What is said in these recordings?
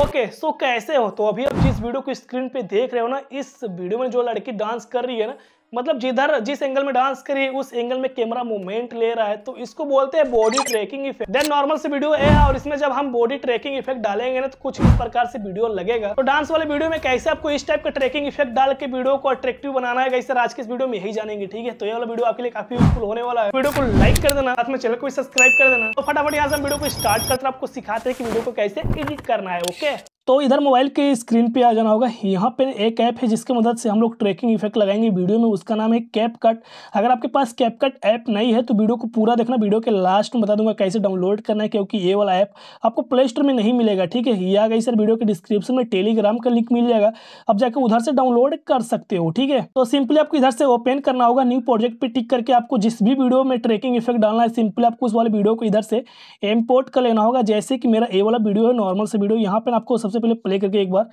okay so कैसे हो तो अभी वीडियो को स्क्रीन पे देख रहे हो ना इस वीडियो में जो लड़की डांस कर रही है ना मतलब जिधर जिस एंगल में डांस करी है उस एंगल में कैमरा मूवमेंट ले रहा है तो इसको बोलते हैं body tracking effect then normal से वीडियो है और इसमें जब हम बॉडी ट्रैकिंग इफेक्ट डालेंगे ना तो कुछ इस प्रकार से वीडियो लगेगा तो डांस वाले वीडियो में कैसे आपको इस टाइप का ट्रैकिंग इफेक्ट डाल के वीडियो को अट्रेक्टिव बनाना है कैसे आज के वीडियो में यही जानेंगे ठीक है तो ये वाला वीडियो आपके लिए काफी यूजफुल होने वाला है वीडियो को लाइक कर देना साथ में चैनल को सब्सक्राइब कर देना तो फटाफट यहाँ से वीडियो को स्टार्ट करते आपको सिखाते हैं कि वीडियो को कैसे एडिट करना है ओके तो इधर मोबाइल के स्क्रीन पे आ जाना होगा यहाँ पे एक ऐप है जिसके मदद से हम लोग ट्रैकिंग इफेक्ट लगाएंगे वीडियो में उसका नाम है कैप कट अगर आपके पास कैप कट ऐप नहीं है तो वीडियो को पूरा देखना वीडियो के लास्ट में बता दूंगा कैसे डाउनलोड करना है क्योंकि ये वाला ऐप आपको प्ले स्टोर में नहीं मिलेगा ठीक है ये गई सर वीडियो के डिस्क्रिप्शन में टेलीग्राम का लिंक मिल जाएगा आप जाकर उधर से डाउनलोड कर सकते हो ठीक है तो सिंपली आपको इधर से ओपन करना होगा न्यू प्रोजेक्ट पर टिक करके आपको जिस भी वीडियो में ट्रैकिंग इफेक्ट डालना है सिंपली आपको उस वाले वीडियो को इधर से इम्पोर्ट कर लेना होगा जैसे कि मेरा ए वाला वीडियो है नॉर्मल से वीडियो यहाँ पर आपको सबसे सबसे पहले प्ले करके एक बार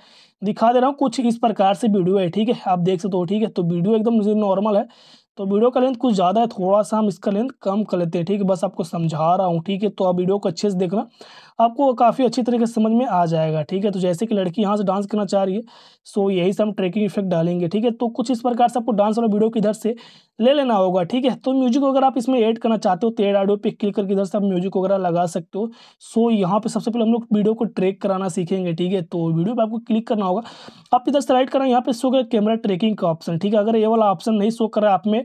दिखा दे रहा हूँ कुछ इस प्रकार से वीडियो है ठीक है आप देख सकते हो ठीक है तो वीडियो एकदम नॉर्मल है तो वीडियो का लेंथ कुछ ज़्यादा है थोड़ा सा हम इसका लेंथ कम कर लेते हैं ठीक है बस आपको समझा रहा हूँ ठीक है तो आप वीडियो को अच्छे से देखना आपको काफ़ी अच्छी तरीके से समझ में आ जाएगा ठीक है तो जैसे कि लड़की यहाँ से डांस करना चाह रही है सो यही से हम ट्रैकिंग इफेक्ट डालेंगे ठीक है तो कुछ इस प्रकार से आपको डांस वाला वीडियो किधर से ले लेना होगा ठीक है तो म्यूजिक वगैरह आप इसमें ऐड करना चाहते हो तो एड ऑडियो पे क्लिक करके इधर से आप म्यूजिक वगैरह लगा सकते हो सो यहाँ पर सबसे पहले हम लोग वीडियो को ट्रैक कराना सीखेंगे ठीक है तो वीडियो पर आपको क्लिक करना होगा आप इधर से राइट करना यहाँ पर शो करें कैमरा ट्रेकिंग का ऑप्शन ठीक है अगर ये वाला ऑप्शन नहीं शो करा आप में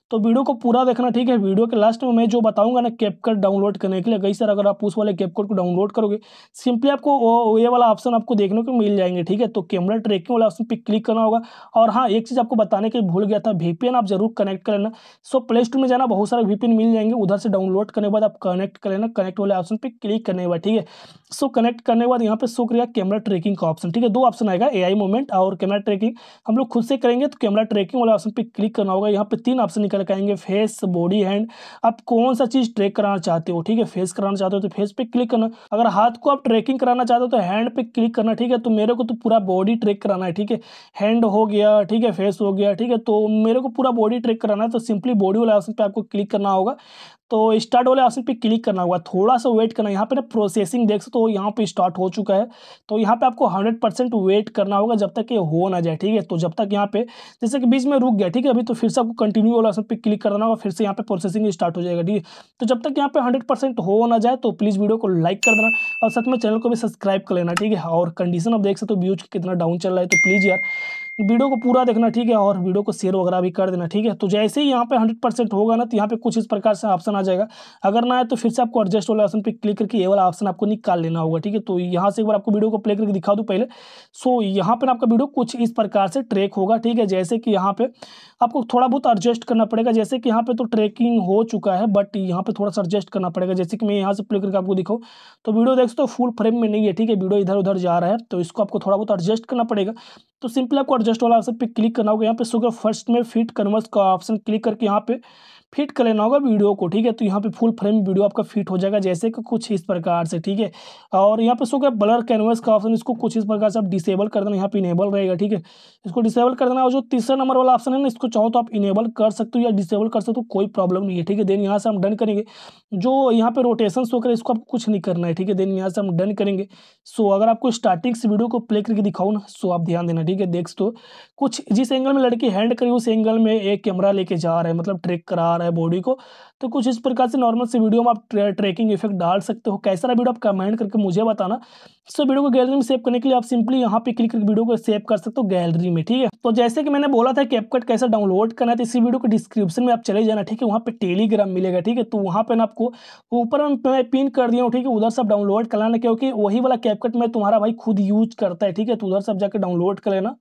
तो वीडियो को पूरा देखना ठीक है वीडियो के लास्ट में मैं जो बताऊंगा ना कैपकट डाउनलोड करने के लिए कई सर अगर आप उस वाले कैपकट को डाउनलोड करोगे सिंपली आपको ये वाला ऑप्शन आपको देखने को मिल जाएंगे ठीक है तो कैमरा ट्रैकिंग वाला ऑप्शन पर क्लिक करना होगा और हाँ एक चीज़ आपको बताने के लिए भूल गया था वीपीएन आप जरूर कनेक्ट कर लेना सो प्ले स्टोर में जाना बहुत सारे वीपीएन मिल जाएंगे उधर से डाउनलोड करने के बाद आप कनेक्ट कर लेना कनेक्ट वाले ऑप्शन पर क्लिक करने के ठीक है सो कनेक्ट करने के बाद यहाँ पर शो करेगा कैमरा ट्रेकिंग का ऑप्शन ठीक है दो ऑप्शन आएगा ए आई मोमेंट और कैमरा ट्रेकिंग हम लोग खुद से करेंगे तो कैमरा ट्रेकिंग वाले ऑप्शन पर क्लिक करना होगा यहाँ पर तीन ऑप्शन निकल कहेंगे फेस बॉडी हैंड आप कौन सा चीज़ ट्रैक कराना चाहते हो ठीक है फेस कराना चाहते हो तो फेस पे क्लिक करना अगर हाथ को आप ट्रैकिंग कराना चाहते हो तो हैंड पे क्लिक करना ठीक है तो मेरे को तो पूरा बॉडी ट्रैक कराना है ठीक है हैंड हो गया ठीक है फेस हो गया ठीक है तो मेरे को पूरा बॉडी ट्रैक कराना है तो सिंपली बॉडी वाले ऑप्शन पर आपको क्लिक करना होगा तो स्टार्ट वाले ऑप्शन पे क्लिक करना होगा थोड़ा सा वेट करना यहाँ पे ना प्रोसेसिंग देख सकते हो तो यहाँ पे स्टार्ट हो चुका है तो यहाँ पे आपको 100 परसेंट वेट करना होगा जब तक ये हो ना जाए ठीक है तो जब तक यहाँ पे जैसे कि बीच में रुक गया ठीक है अभी तो फिर से आपको कंटिन्यू वाला ऑप्शन पे क्लिक करना होगा फिर से यहाँ पे प्रोसेसिंग स्टार्ट हो जाएगा ठीक है तो जब तक यहाँ पे हंड्रेड हो ना जाए तो प्लीज़ वीडियो को लाइक कर देना और साथ में चैनल को भी सब्सक्राइब कर लेना ठीक है और कंडीशन आप देख सकते हो व्यूज कितना डाउन चल रहा है तो प्लीज़ यार वीडियो को पूरा देखना ठीक है और वीडियो को शेयर वगैरह भी कर देना ठीक है तो जैसे ही यहाँ पे हंड्रेड परसेंट होगा ना तो यहाँ पे कुछ इस प्रकार से ऑप्शन आ जाएगा अगर ना आए तो फिर से आपको एडजस्ट वाले ऑप्शन पे क्लिक करके ये वाला ऑप्शन आपको निकाल लेना होगा ठीक है तो यहाँ से एक बार आपको वीडियो को प्ले करके दिखा दूँ पहले सो यहाँ पर आपका वीडियो कुछ इस प्रकार से ट्रेक होगा ठीक है जैसे कि यहाँ पर आपको थोड़ा बहुत एडजस्ट करना पड़ेगा जैसे कि यहाँ पर तो ट्रैकिंग हो चुका है बट यहाँ पर थोड़ा सा एडजस्ट करना पड़ेगा जैसे कि मैं यहाँ से प्ले करके आपको दिखाऊँ तो वीडियो देख सकते हो फुल फ्रेम में नहीं है ठीक है वीडियो इधर उधर जा रहा है तो इसको आपको थोड़ा बहुत एडजस्ट करना पड़ेगा तो सिंपल आपको एडजस्ट वाला ऑप्शन पे क्लिक करना होगा यहाँ पे शुगर फर्स्ट में फिट कन्वर्स का ऑप्शन क्लिक करके यहाँ पे फिट कर लेना होगा वीडियो को ठीक है तो यहाँ पे फुल फ्रेम वीडियो आपका फिट हो जाएगा जैसे कि कुछ इस प्रकार से ठीक है और यहाँ पे सो गया ब्लर कैनवस का ऑप्शन इसको कुछ इस प्रकार से आप डिसेबल कर देना यहाँ पे इनेबल रहेगा ठीक है इसको डिसेबल कर देना और जो तीसरा नंबर वाला ऑप्शन है ना इसको चाहो तो आप इनेबल कर सकते हो या डिसेबल कर सकते हो कोई प्रॉब्लम नहीं है ठीक है देन यहाँ से हम डन करेंगे जो यहाँ पे रोटेशन शो करें इसको आपको कुछ नहीं करना है ठीक है देन यहाँ से हम डन करेंगे सो अगर आपको स्टार्टिंग से वीडियो को प्ले करके दिखाओ ना सो आप ध्यान देना ठीक है देख सो कुछ जिस एंगल में लड़की हैंड करी उस एंगल में एक कैमरा लेके जा रहा है मतलब ट्रेक करा रहा है बॉडी को तो कुछ इस प्रकार से नॉर्मल से वीडियो में आप ट्रैकिंग इफेक्ट डाल सकते हो कैसा रहा वीडियो आप कमेंट करके मुझे बताना सो वीडियो को गैलरी में सेव करने के लिए आप सिंपली यहाँ पे क्लिक करके वीडियो को सेव कर सकते हो गैलरी में ठीक है तो जैसे कि मैंने बोला था कैपकट कैसे डाउनलोड करना है तो इसी वीडियो को डिस्क्रिप्शन में आप चले जाना ठीक है वहाँ पर टेलीग्राम मिलेगा ठीक है तो वहाँ पर आपको ऊपर मैं पिन कर दिया हूँ ठीक है उधर से डाउनलोड कर लेना क्योंकि वही वाला कैपकट मैं तुम्हारा भाई खुद यूज करता है ठीक है तो उधर से जाकर डाउनलोड कर लेना